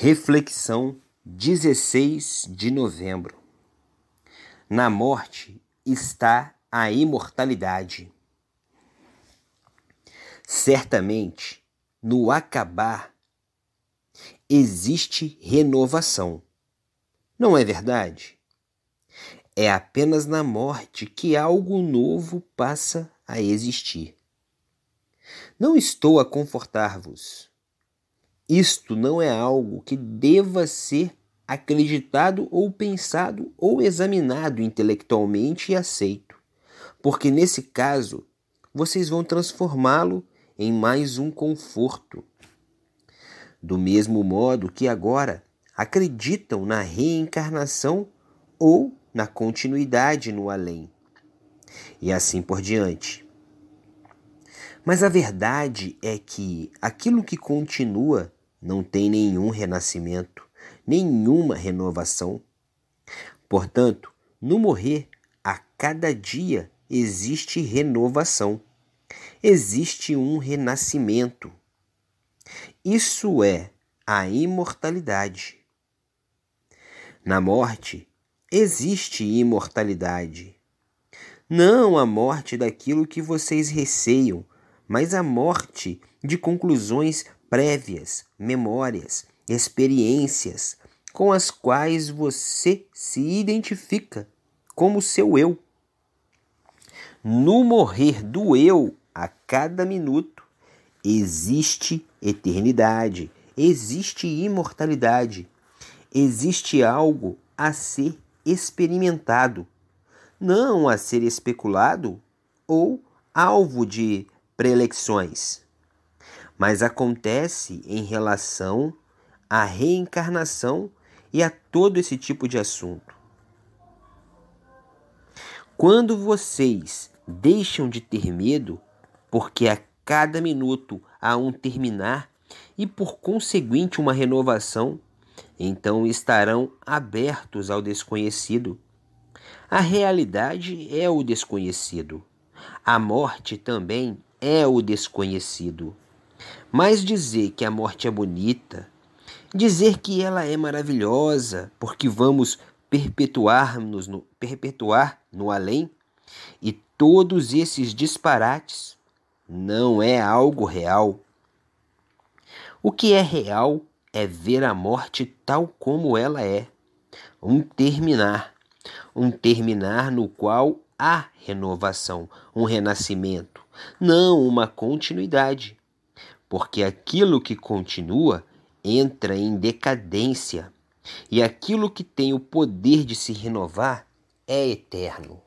Reflexão 16 de novembro. Na morte está a imortalidade. Certamente, no acabar existe renovação. Não é verdade? É apenas na morte que algo novo passa a existir. Não estou a confortar-vos isto não é algo que deva ser acreditado ou pensado ou examinado intelectualmente e aceito, porque nesse caso vocês vão transformá-lo em mais um conforto. Do mesmo modo que agora acreditam na reencarnação ou na continuidade no além. E assim por diante. Mas a verdade é que aquilo que continua não tem nenhum renascimento, nenhuma renovação. Portanto, no morrer, a cada dia existe renovação, existe um renascimento. Isso é a imortalidade. Na morte, existe imortalidade. Não a morte daquilo que vocês receiam, mas a morte de conclusões prévias, memórias, experiências com as quais você se identifica como seu eu. No morrer do eu a cada minuto, existe eternidade, existe imortalidade, existe algo a ser experimentado, não a ser especulado ou alvo de prelecções mas acontece em relação à reencarnação e a todo esse tipo de assunto. Quando vocês deixam de ter medo, porque a cada minuto há um terminar e por conseguinte uma renovação, então estarão abertos ao desconhecido. A realidade é o desconhecido. A morte também é o desconhecido. Mas dizer que a morte é bonita, dizer que ela é maravilhosa, porque vamos perpetuar-nos no, perpetuar no além, e todos esses disparates, não é algo real. O que é real é ver a morte tal como ela é, um terminar, um terminar no qual há renovação, um renascimento, não uma continuidade porque aquilo que continua entra em decadência, e aquilo que tem o poder de se renovar é eterno.